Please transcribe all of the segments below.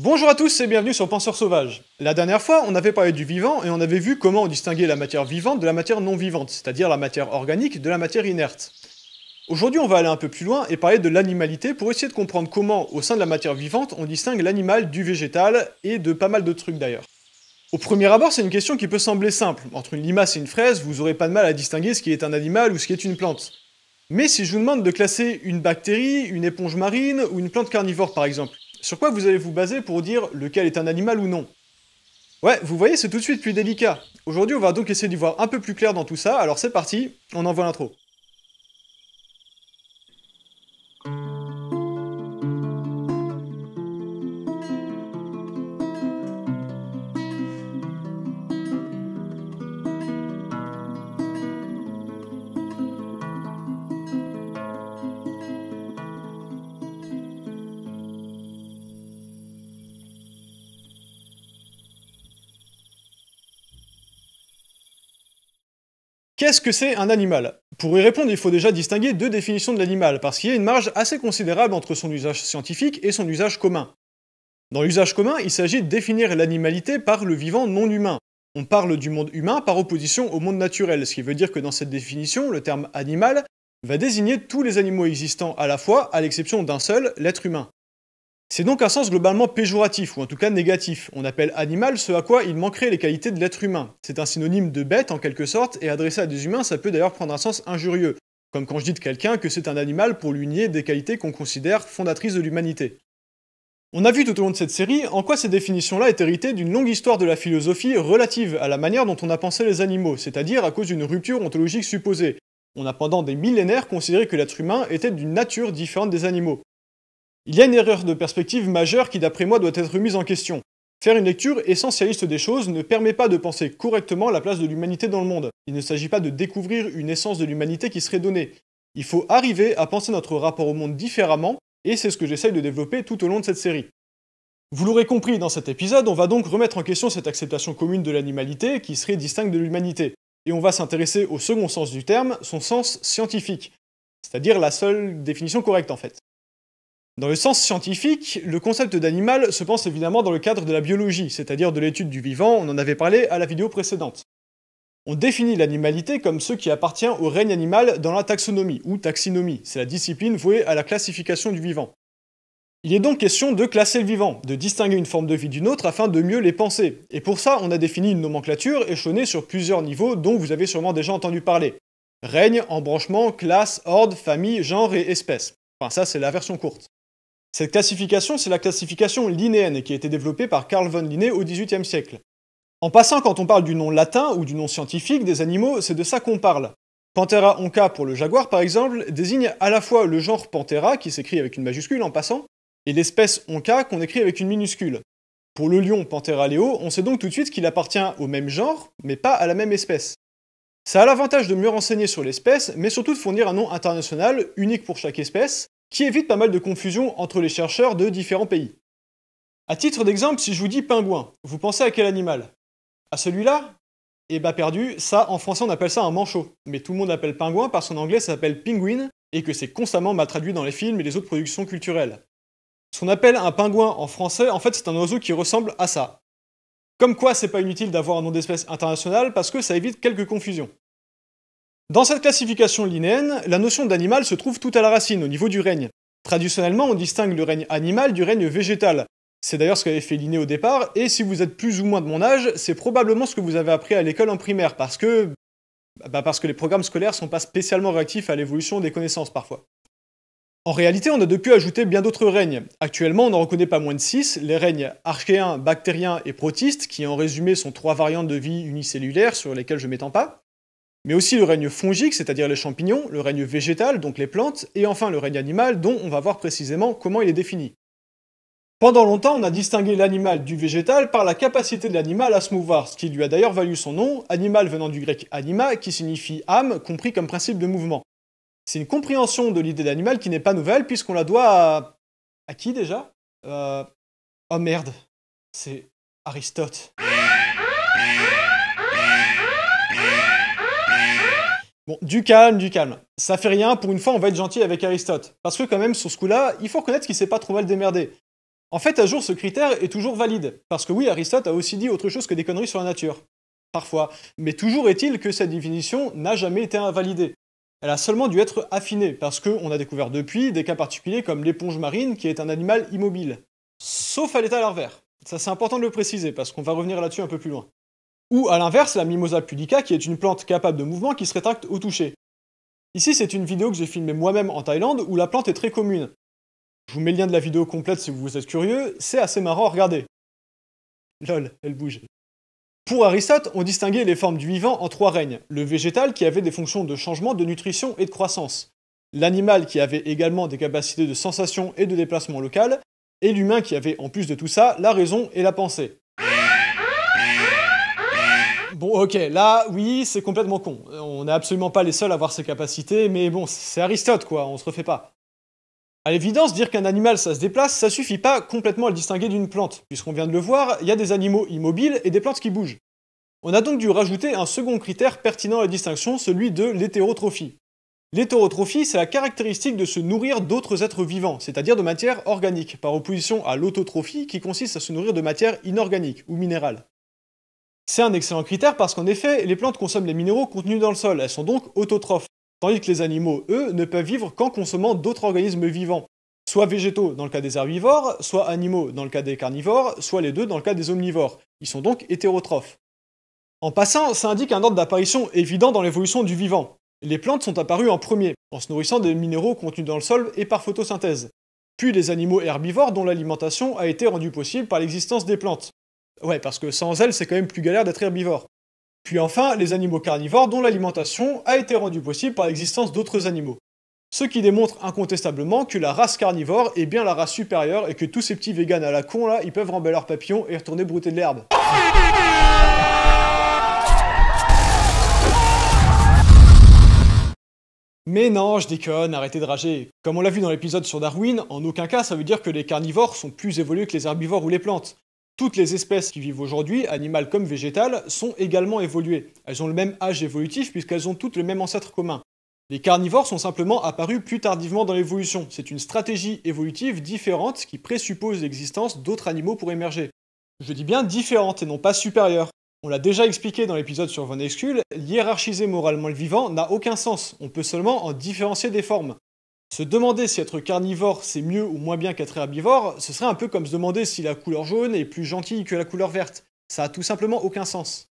Bonjour à tous et bienvenue sur Penseur Sauvage. La dernière fois, on avait parlé du vivant et on avait vu comment on distinguait la matière vivante de la matière non vivante, c'est-à-dire la matière organique de la matière inerte. Aujourd'hui, on va aller un peu plus loin et parler de l'animalité pour essayer de comprendre comment, au sein de la matière vivante, on distingue l'animal du végétal et de pas mal de trucs d'ailleurs. Au premier abord, c'est une question qui peut sembler simple. Entre une limace et une fraise, vous aurez pas de mal à distinguer ce qui est un animal ou ce qui est une plante. Mais si je vous demande de classer une bactérie, une éponge marine ou une plante carnivore par exemple, sur quoi vous allez vous baser pour dire lequel est un animal ou non Ouais, vous voyez, c'est tout de suite plus délicat. Aujourd'hui, on va donc essayer d'y voir un peu plus clair dans tout ça, alors c'est parti, on envoie l'intro. Qu'est-ce que c'est un animal Pour y répondre, il faut déjà distinguer deux définitions de l'animal, parce qu'il y a une marge assez considérable entre son usage scientifique et son usage commun. Dans l'usage commun, il s'agit de définir l'animalité par le vivant non humain. On parle du monde humain par opposition au monde naturel, ce qui veut dire que dans cette définition, le terme animal va désigner tous les animaux existants à la fois, à l'exception d'un seul, l'être humain. C'est donc un sens globalement péjoratif, ou en tout cas négatif. On appelle animal ce à quoi il manquerait les qualités de l'être humain. C'est un synonyme de bête en quelque sorte, et adressé à des humains, ça peut d'ailleurs prendre un sens injurieux, comme quand je dis de quelqu'un que c'est un animal pour lui nier des qualités qu'on considère fondatrices de l'humanité. On a vu tout au long de cette série en quoi ces définitions-là est héritée d'une longue histoire de la philosophie relative à la manière dont on a pensé les animaux, c'est-à-dire à cause d'une rupture ontologique supposée. On a pendant des millénaires considéré que l'être humain était d'une nature différente des animaux. Il y a une erreur de perspective majeure qui d'après moi doit être remise en question. Faire une lecture essentialiste des choses ne permet pas de penser correctement la place de l'humanité dans le monde. Il ne s'agit pas de découvrir une essence de l'humanité qui serait donnée. Il faut arriver à penser notre rapport au monde différemment, et c'est ce que j'essaye de développer tout au long de cette série. Vous l'aurez compris, dans cet épisode, on va donc remettre en question cette acceptation commune de l'animalité qui serait distincte de l'humanité, et on va s'intéresser au second sens du terme, son sens scientifique, c'est-à-dire la seule définition correcte en fait. Dans le sens scientifique, le concept d'animal se pense évidemment dans le cadre de la biologie, c'est-à-dire de l'étude du vivant, on en avait parlé à la vidéo précédente. On définit l'animalité comme ce qui appartient au règne animal dans la taxonomie, ou taxinomie, c'est la discipline vouée à la classification du vivant. Il est donc question de classer le vivant, de distinguer une forme de vie d'une autre afin de mieux les penser, et pour ça on a défini une nomenclature échelonnée sur plusieurs niveaux dont vous avez sûrement déjà entendu parler. Règne, embranchement, classe, ordre, famille, genre et espèce. Enfin ça c'est la version courte. Cette classification, c'est la classification linéenne, qui a été développée par Carl von Linné au XVIIIe siècle. En passant, quand on parle du nom latin ou du nom scientifique des animaux, c'est de ça qu'on parle. Panthera onca pour le jaguar, par exemple, désigne à la fois le genre Panthera, qui s'écrit avec une majuscule en passant, et l'espèce onca qu'on écrit avec une minuscule. Pour le lion Panthera leo, on sait donc tout de suite qu'il appartient au même genre, mais pas à la même espèce. Ça a l'avantage de mieux renseigner sur l'espèce, mais surtout de fournir un nom international unique pour chaque espèce, qui évite pas mal de confusion entre les chercheurs de différents pays. À titre d'exemple, si je vous dis pingouin, vous pensez à quel animal À celui-là Eh bah perdu, ça en français on appelle ça un manchot, mais tout le monde appelle pingouin parce qu'en anglais ça s'appelle penguin et que c'est constamment mal traduit dans les films et les autres productions culturelles. Ce qu'on appelle un pingouin en français, en fait c'est un oiseau qui ressemble à ça. Comme quoi c'est pas inutile d'avoir un nom d'espèce international parce que ça évite quelques confusions. Dans cette classification linéenne, la notion d'animal se trouve tout à la racine, au niveau du règne. Traditionnellement, on distingue le règne animal du règne végétal. C'est d'ailleurs ce qu'avait fait Linné au départ, et si vous êtes plus ou moins de mon âge, c'est probablement ce que vous avez appris à l'école en primaire, parce que... Bah parce que les programmes scolaires sont pas spécialement réactifs à l'évolution des connaissances parfois. En réalité, on a depuis ajouté bien d'autres règnes. Actuellement, on n'en reconnaît pas moins de 6, les règnes archéens, bactériens et protistes, qui en résumé sont trois variantes de vie unicellulaire sur lesquelles je m'étends pas mais aussi le règne fongique, c'est-à-dire les champignons, le règne végétal, donc les plantes, et enfin le règne animal, dont on va voir précisément comment il est défini. Pendant longtemps, on a distingué l'animal du végétal par la capacité de l'animal à se mouvoir, ce qui lui a d'ailleurs valu son nom, animal venant du grec anima, qui signifie âme, compris comme principe de mouvement. C'est une compréhension de l'idée d'animal qui n'est pas nouvelle, puisqu'on la doit à... à qui déjà euh... Oh merde, c'est Aristote. Bon, du calme, du calme. Ça fait rien, pour une fois, on va être gentil avec Aristote. Parce que quand même, sur ce coup-là, il faut reconnaître qu'il s'est pas trop mal démerdé. En fait, à jour, ce critère est toujours valide. Parce que oui, Aristote a aussi dit autre chose que des conneries sur la nature. Parfois. Mais toujours est-il que cette définition n'a jamais été invalidée. Elle a seulement dû être affinée, parce qu'on a découvert depuis des cas particuliers comme l'éponge marine, qui est un animal immobile. Sauf à l'état larvaire. Ça, c'est important de le préciser, parce qu'on va revenir là-dessus un peu plus loin. Ou à l'inverse, la Mimosa pudica, qui est une plante capable de mouvement qui se rétracte au toucher. Ici, c'est une vidéo que j'ai filmée moi-même en Thaïlande où la plante est très commune. Je vous mets le lien de la vidéo complète si vous êtes curieux, c'est assez marrant, regardez. Lol, elle bouge. Pour Aristote, on distinguait les formes du vivant en trois règnes. Le végétal qui avait des fonctions de changement, de nutrition et de croissance. L'animal qui avait également des capacités de sensation et de déplacement local. Et l'humain qui avait, en plus de tout ça, la raison et la pensée. Bon, ok, là, oui, c'est complètement con. On n'est absolument pas les seuls à avoir ces capacités, mais bon, c'est Aristote, quoi, on se refait pas. À l'évidence, dire qu'un animal ça se déplace, ça suffit pas complètement à le distinguer d'une plante, puisqu'on vient de le voir, il y a des animaux immobiles et des plantes qui bougent. On a donc dû rajouter un second critère pertinent à la distinction, celui de l'hétérotrophie. L'hétérotrophie, c'est la caractéristique de se nourrir d'autres êtres vivants, c'est-à-dire de matière organique, par opposition à l'autotrophie qui consiste à se nourrir de matière inorganique ou minérale. C'est un excellent critère parce qu'en effet, les plantes consomment les minéraux contenus dans le sol, elles sont donc autotrophes, tandis que les animaux, eux, ne peuvent vivre qu'en consommant d'autres organismes vivants, soit végétaux dans le cas des herbivores, soit animaux dans le cas des carnivores, soit les deux dans le cas des omnivores. Ils sont donc hétérotrophes. En passant, ça indique un ordre d'apparition évident dans l'évolution du vivant. Les plantes sont apparues en premier, en se nourrissant des minéraux contenus dans le sol et par photosynthèse, puis les animaux herbivores dont l'alimentation a été rendue possible par l'existence des plantes. Ouais, parce que sans elles, c'est quand même plus galère d'être herbivore. Puis enfin, les animaux carnivores dont l'alimentation a été rendue possible par l'existence d'autres animaux. Ce qui démontre incontestablement que la race carnivore est bien la race supérieure et que tous ces petits véganes à la con là, ils peuvent remballer leurs papillons et retourner brouter de l'herbe. Mais non, je déconne, arrêtez de rager. Comme on l'a vu dans l'épisode sur Darwin, en aucun cas ça veut dire que les carnivores sont plus évolués que les herbivores ou les plantes. Toutes les espèces qui vivent aujourd'hui, animales comme végétales, sont également évoluées. Elles ont le même âge évolutif puisqu'elles ont toutes le même ancêtre commun. Les carnivores sont simplement apparus plus tardivement dans l'évolution. C'est une stratégie évolutive différente qui présuppose l'existence d'autres animaux pour émerger. Je dis bien différente et non pas supérieure. On l'a déjà expliqué dans l'épisode sur Von hiérarchiser moralement le vivant n'a aucun sens, on peut seulement en différencier des formes. Se demander si être carnivore c'est mieux ou moins bien qu'être herbivore, ce serait un peu comme se demander si la couleur jaune est plus gentille que la couleur verte. Ça a tout simplement aucun sens.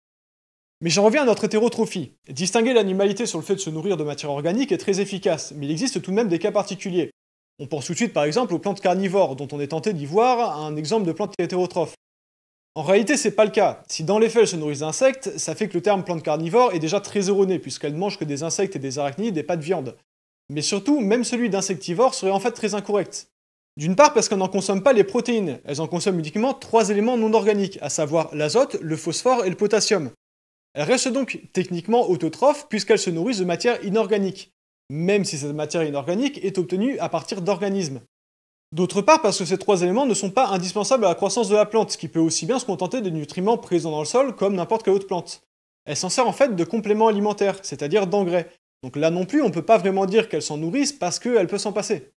Mais j'en reviens à notre hétérotrophie. Distinguer l'animalité sur le fait de se nourrir de matière organique est très efficace, mais il existe tout de même des cas particuliers. On pense tout de suite par exemple aux plantes carnivores, dont on est tenté d'y voir un exemple de plante hétérotrophe. En réalité, c'est pas le cas. Si dans les faits elles se nourrissent d'insectes, ça fait que le terme plante carnivore est déjà très erroné, puisqu'elles ne mangent que des insectes et des arachnides et pas de viande. Mais surtout, même celui d'insectivore serait en fait très incorrect. D'une part parce qu'on n'en consomme pas les protéines, elles en consomment uniquement trois éléments non organiques, à savoir l'azote, le phosphore et le potassium. Elles restent donc techniquement autotrophes puisqu'elles se nourrissent de matière inorganique, même si cette matière inorganique est obtenue à partir d'organismes. D'autre part parce que ces trois éléments ne sont pas indispensables à la croissance de la plante, qui peut aussi bien se contenter des nutriments présents dans le sol comme n'importe quelle autre plante. Elle s'en sert en fait de complément alimentaire, c'est-à-dire d'engrais, donc là non plus, on ne peut pas vraiment dire qu'elle s'en nourrissent parce qu'elle peut s'en passer.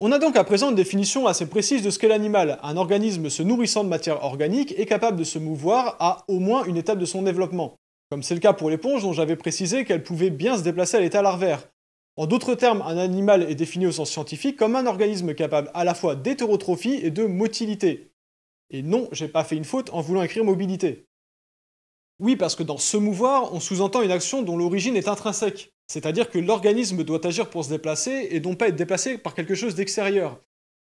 On a donc à présent une définition assez précise de ce qu'est l'animal. Un organisme se nourrissant de matière organique est capable de se mouvoir à au moins une étape de son développement, comme c'est le cas pour l'éponge dont j'avais précisé qu'elle pouvait bien se déplacer à l'état larvaire. En d'autres termes, un animal est défini au sens scientifique comme un organisme capable à la fois d'hétérotrophie et de motilité. Et non, j'ai pas fait une faute en voulant écrire mobilité. Oui, parce que dans se mouvoir, on sous-entend une action dont l'origine est intrinsèque, c'est-à-dire que l'organisme doit agir pour se déplacer et non pas être déplacé par quelque chose d'extérieur.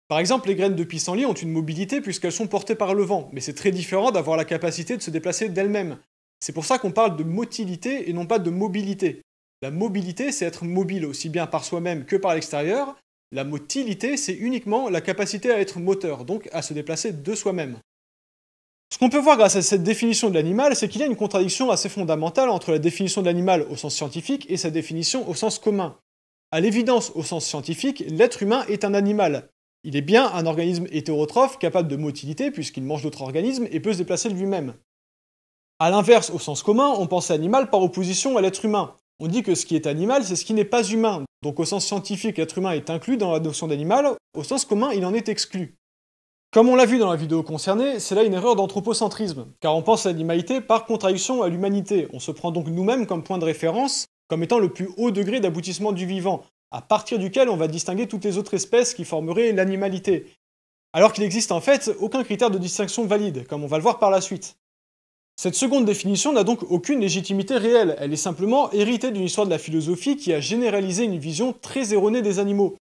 Par exemple, les graines de pissenlit ont une mobilité puisqu'elles sont portées par le vent, mais c'est très différent d'avoir la capacité de se déplacer d'elles-mêmes. C'est pour ça qu'on parle de motilité et non pas de mobilité. La mobilité, c'est être mobile aussi bien par soi-même que par l'extérieur. La motilité, c'est uniquement la capacité à être moteur, donc à se déplacer de soi-même. Ce qu'on peut voir grâce à cette définition de l'animal, c'est qu'il y a une contradiction assez fondamentale entre la définition de l'animal au sens scientifique et sa définition au sens commun. À l'évidence, au sens scientifique, l'être humain est un animal. Il est bien un organisme hétérotrophe capable de motilité puisqu'il mange d'autres organismes et peut se déplacer lui-même. A l'inverse, au sens commun, on pense à animal par opposition à l'être humain. On dit que ce qui est animal, c'est ce qui n'est pas humain. Donc au sens scientifique, l'être humain est inclus dans la notion d'animal, au sens commun, il en est exclu. Comme on l'a vu dans la vidéo concernée, c'est là une erreur d'anthropocentrisme, car on pense à l'animalité par contradiction à l'humanité. On se prend donc nous-mêmes comme point de référence, comme étant le plus haut degré d'aboutissement du vivant, à partir duquel on va distinguer toutes les autres espèces qui formeraient l'animalité. Alors qu'il n'existe en fait aucun critère de distinction valide, comme on va le voir par la suite. Cette seconde définition n'a donc aucune légitimité réelle, elle est simplement héritée d'une histoire de la philosophie qui a généralisé une vision très erronée des animaux.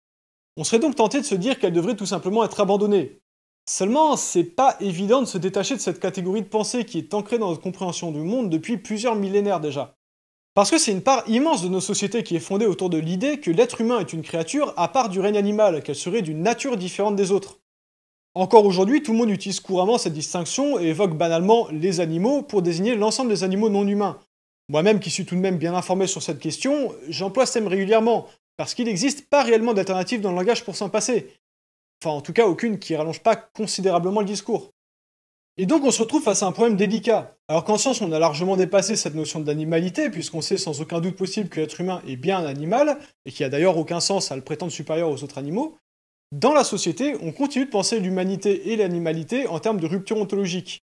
On serait donc tenté de se dire qu'elle devrait tout simplement être abandonnée, Seulement, c'est pas évident de se détacher de cette catégorie de pensée qui est ancrée dans notre compréhension du monde depuis plusieurs millénaires déjà. Parce que c'est une part immense de nos sociétés qui est fondée autour de l'idée que l'être humain est une créature à part du règne animal, qu'elle serait d'une nature différente des autres. Encore aujourd'hui, tout le monde utilise couramment cette distinction et évoque banalement les animaux pour désigner l'ensemble des animaux non humains. Moi-même, qui suis tout de même bien informé sur cette question, j'emploie ce thème régulièrement, parce qu'il n'existe pas réellement d'alternative dans le langage pour s'en passer, enfin en tout cas aucune qui rallonge pas considérablement le discours. Et donc on se retrouve face à un problème délicat. Alors qu'en science on a largement dépassé cette notion d'animalité, puisqu'on sait sans aucun doute possible que l'être humain est bien un animal, et qu'il n'y a d'ailleurs aucun sens à le prétendre supérieur aux autres animaux, dans la société on continue de penser l'humanité et l'animalité en termes de rupture ontologique,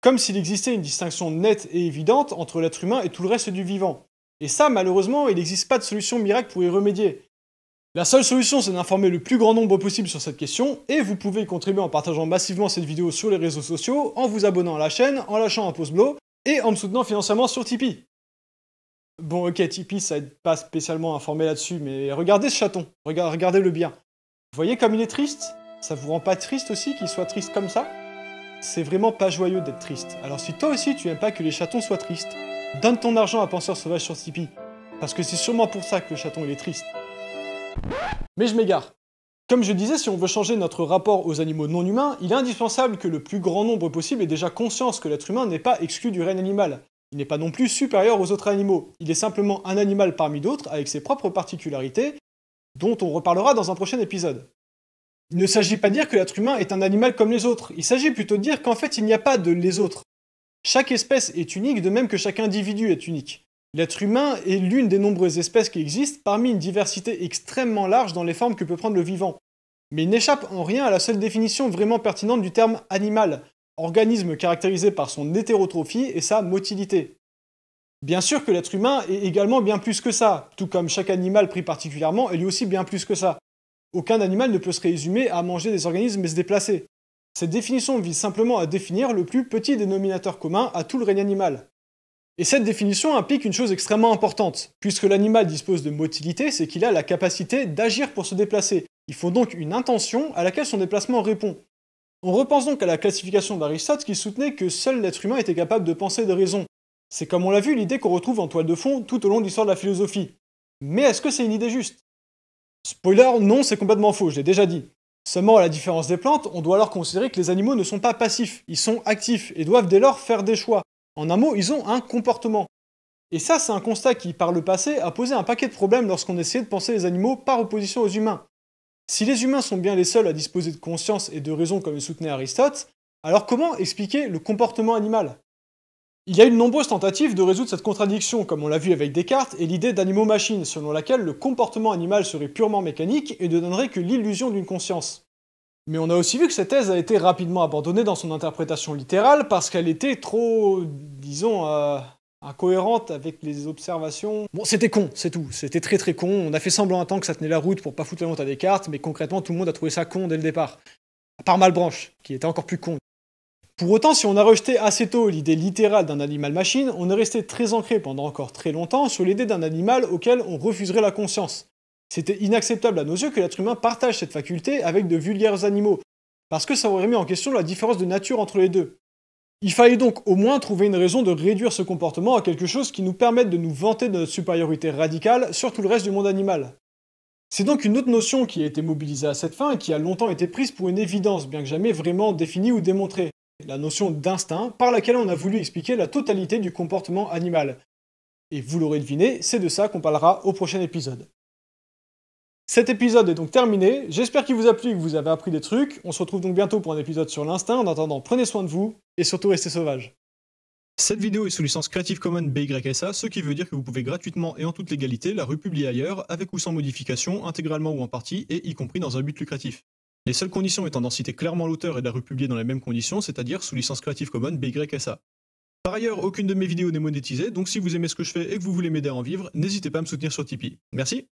comme s'il existait une distinction nette et évidente entre l'être humain et tout le reste du vivant. Et ça malheureusement il n'existe pas de solution miracle pour y remédier. La seule solution, c'est d'informer le plus grand nombre possible sur cette question, et vous pouvez y contribuer en partageant massivement cette vidéo sur les réseaux sociaux, en vous abonnant à la chaîne, en lâchant un pouce bleu, et en me soutenant financièrement sur Tipeee. Bon, ok, Tipeee, ça aide pas spécialement informé là-dessus, mais regardez ce chaton, regardez-le bien. Vous voyez comme il est triste Ça vous rend pas triste aussi qu'il soit triste comme ça C'est vraiment pas joyeux d'être triste. Alors si toi aussi tu aimes pas que les chatons soient tristes, donne ton argent à Penseur Sauvage sur Tipeee, parce que c'est sûrement pour ça que le chaton il est triste. Mais je m'égare. Comme je disais, si on veut changer notre rapport aux animaux non humains, il est indispensable que le plus grand nombre possible ait déjà conscience que l'être humain n'est pas exclu du règne animal. Il n'est pas non plus supérieur aux autres animaux. Il est simplement un animal parmi d'autres, avec ses propres particularités, dont on reparlera dans un prochain épisode. Il ne s'agit pas de dire que l'être humain est un animal comme les autres, il s'agit plutôt de dire qu'en fait il n'y a pas de les autres. Chaque espèce est unique de même que chaque individu est unique. L'être humain est l'une des nombreuses espèces qui existent parmi une diversité extrêmement large dans les formes que peut prendre le vivant. Mais il n'échappe en rien à la seule définition vraiment pertinente du terme animal, organisme caractérisé par son hétérotrophie et sa motilité. Bien sûr que l'être humain est également bien plus que ça, tout comme chaque animal pris particulièrement est lui aussi bien plus que ça. Aucun animal ne peut se résumer à manger des organismes et se déplacer. Cette définition vise simplement à définir le plus petit dénominateur commun à tout le règne animal. Et cette définition implique une chose extrêmement importante. Puisque l'animal dispose de motilité, c'est qu'il a la capacité d'agir pour se déplacer. Il faut donc une intention à laquelle son déplacement répond. On repense donc à la classification d'Aristote qui soutenait que seul l'être humain était capable de penser de raison. C'est comme on l'a vu l'idée qu'on retrouve en toile de fond tout au long de l'histoire de la philosophie. Mais est-ce que c'est une idée juste Spoiler, non, c'est complètement faux, je l'ai déjà dit. Seulement, à la différence des plantes, on doit alors considérer que les animaux ne sont pas passifs, ils sont actifs et doivent dès lors faire des choix. En un mot, ils ont un comportement. Et ça, c'est un constat qui, par le passé, a posé un paquet de problèmes lorsqu'on essayait de penser les animaux par opposition aux humains. Si les humains sont bien les seuls à disposer de conscience et de raison comme le soutenait Aristote, alors comment expliquer le comportement animal Il y a eu de nombreuses tentatives de résoudre cette contradiction, comme on l'a vu avec Descartes et l'idée d'animaux-machines, selon laquelle le comportement animal serait purement mécanique et ne donnerait que l'illusion d'une conscience. Mais on a aussi vu que cette thèse a été rapidement abandonnée dans son interprétation littérale parce qu'elle était trop, disons, euh, incohérente avec les observations. Bon, c'était con, c'est tout. C'était très très con. On a fait semblant un temps que ça tenait la route pour pas foutre la honte à des cartes, mais concrètement, tout le monde a trouvé ça con dès le départ. À part Malbranche, qui était encore plus con. Pour autant, si on a rejeté assez tôt l'idée littérale d'un animal-machine, on est resté très ancré pendant encore très longtemps sur l'idée d'un animal auquel on refuserait la conscience. C'était inacceptable à nos yeux que l'être humain partage cette faculté avec de vulgaires animaux, parce que ça aurait mis en question la différence de nature entre les deux. Il fallait donc au moins trouver une raison de réduire ce comportement à quelque chose qui nous permette de nous vanter de notre supériorité radicale sur tout le reste du monde animal. C'est donc une autre notion qui a été mobilisée à cette fin et qui a longtemps été prise pour une évidence, bien que jamais vraiment définie ou démontrée, la notion d'instinct par laquelle on a voulu expliquer la totalité du comportement animal. Et vous l'aurez deviné, c'est de ça qu'on parlera au prochain épisode. Cet épisode est donc terminé, j'espère qu'il vous a plu et que vous avez appris des trucs, on se retrouve donc bientôt pour un épisode sur l'instinct, en attendant prenez soin de vous, et surtout restez sauvages. Cette vidéo est sous licence Creative Commons BYSA, ce qui veut dire que vous pouvez gratuitement et en toute légalité la republier ailleurs, avec ou sans modification, intégralement ou en partie, et y compris dans un but lucratif. Les seules conditions étant d'en citer clairement l'auteur et de la republier dans les mêmes conditions, c'est-à-dire sous licence Creative Commons BYSA. Par ailleurs, aucune de mes vidéos n'est monétisée, donc si vous aimez ce que je fais et que vous voulez m'aider à en vivre, n'hésitez pas à me soutenir sur Tipeee. Merci